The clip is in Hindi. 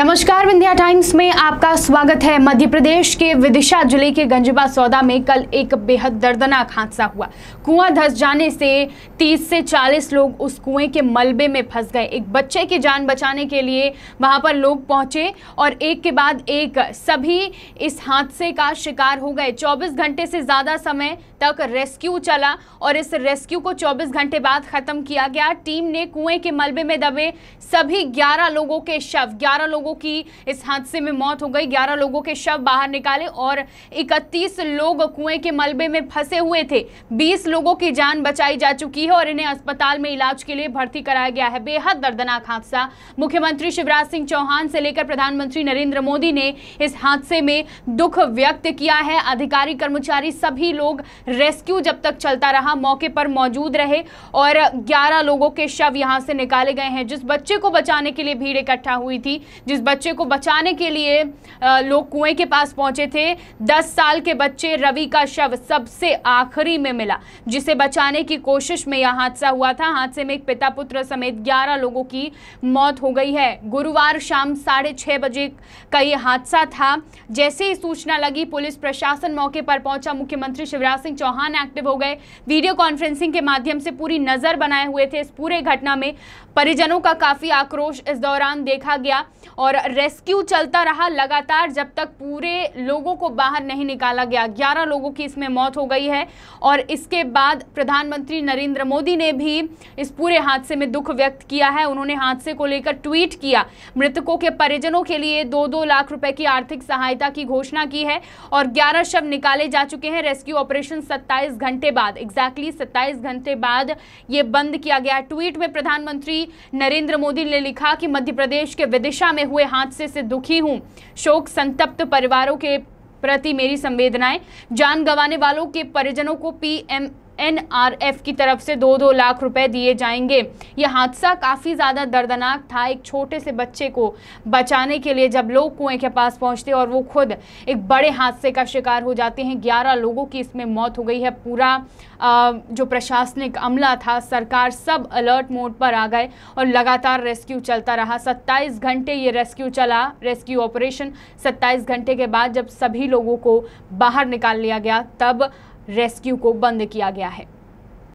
नमस्कार विंध्या टाइम्स में आपका स्वागत है मध्य प्रदेश के विदिशा जिले के गंजबा सौदा में कल एक बेहद दर्दनाक हादसा हुआ कुआं धस जाने से 30 से 40 लोग उस कुएं के मलबे में फंस गए एक बच्चे की जान बचाने के लिए वहां पर लोग पहुंचे और एक के बाद एक सभी इस हादसे का शिकार हो गए 24 घंटे से ज़्यादा समय तक रेस्क्यू चला और इस रेस्क्यू को चौबीस घंटे बाद ख़त्म किया गया टीम ने कुएं के मलबे में दबे सभी ग्यारह लोगों के शव ग्यारह लोगों लोगों की इस हादसे में मौत हो गई ग्यारह लोगों के शव बाहर निकाले और इकतीस लोग कुएं के मलबे में फंसे हुए थे बीस लोगों की जान बचाई जा चुकी है और इन्हें अस्पताल में इलाज के लिए भर्ती कराया गया है बेहद दर्दनाक हादसा मुख्यमंत्री शिवराज सिंह चौहान से लेकर प्रधानमंत्री नरेंद्र मोदी ने इस हादसे में दुख व्यक्त किया है अधिकारी कर्मचारी सभी लोग रेस्क्यू जब तक चलता रहा मौके पर मौजूद रहे और 11 लोगों के शव यहां से निकाले गए हैं जिस बच्चे को बचाने के लिए भीड़ इकट्ठा हुई थी जिस इस बच्चे को बचाने के लिए लोग कुएं के पास पहुंचे थे दस साल के बच्चे रवि का शव सबसे आखिरी में मिला जिसे बचाने की कोशिश में यह हादसा हुआ था हादसे में एक पिता पुत्र समेत ग्यारह लोगों की मौत हो गई है गुरुवार शाम साढ़े बजे का यह हादसा था जैसे ही सूचना लगी पुलिस प्रशासन मौके पर पहुंचा मुख्यमंत्री शिवराज सिंह चौहान एक्टिव हो गए वीडियो कॉन्फ्रेंसिंग के माध्यम से पूरी नज़र बनाए हुए थे इस पूरे घटना में परिजनों का काफ़ी आक्रोश इस दौरान देखा गया और और रेस्क्यू चलता रहा लगातार जब तक पूरे लोगों को बाहर नहीं निकाला गया ग्यारह लोगों की इसमें मौत हो गई है और इसके बाद प्रधानमंत्री नरेंद्र मोदी ने भी इस पूरे हादसे में दुख व्यक्त किया है उन्होंने हादसे को लेकर ट्वीट किया मृतकों के परिजनों के लिए दो दो लाख रुपए की आर्थिक सहायता की घोषणा की है और ग्यारह शव निकाले जा चुके हैं रेस्क्यू ऑपरेशन सत्ताईस घंटे बाद एग्जैक्टली सत्ताईस घंटे बाद ये बंद किया गया ट्वीट में प्रधानमंत्री नरेंद्र मोदी ने लिखा कि मध्य प्रदेश के विदिशा में हुए हुए हादसे से दुखी हूँ शोक संतप्त परिवारों के प्रति मेरी संवेदनाएं जान गंवाने वालों के परिजनों को पीएम एनआरएफ की तरफ से दो दो लाख रुपए दिए जाएंगे यह हादसा काफ़ी ज़्यादा दर्दनाक था एक छोटे से बच्चे को बचाने के लिए जब लोग कुएं के पास पहुंचते और वो खुद एक बड़े हादसे का शिकार हो जाते हैं ग्यारह लोगों की इसमें मौत हो गई है पूरा जो प्रशासनिक अमला था सरकार सब अलर्ट मोड पर आ गए और लगातार रेस्क्यू चलता रहा सत्ताईस घंटे ये रेस्क्यू चला रेस्क्यू ऑपरेशन सत्ताईस घंटे के बाद जब सभी लोगों को बाहर निकाल लिया गया तब रेस्क्यू को बंद किया गया है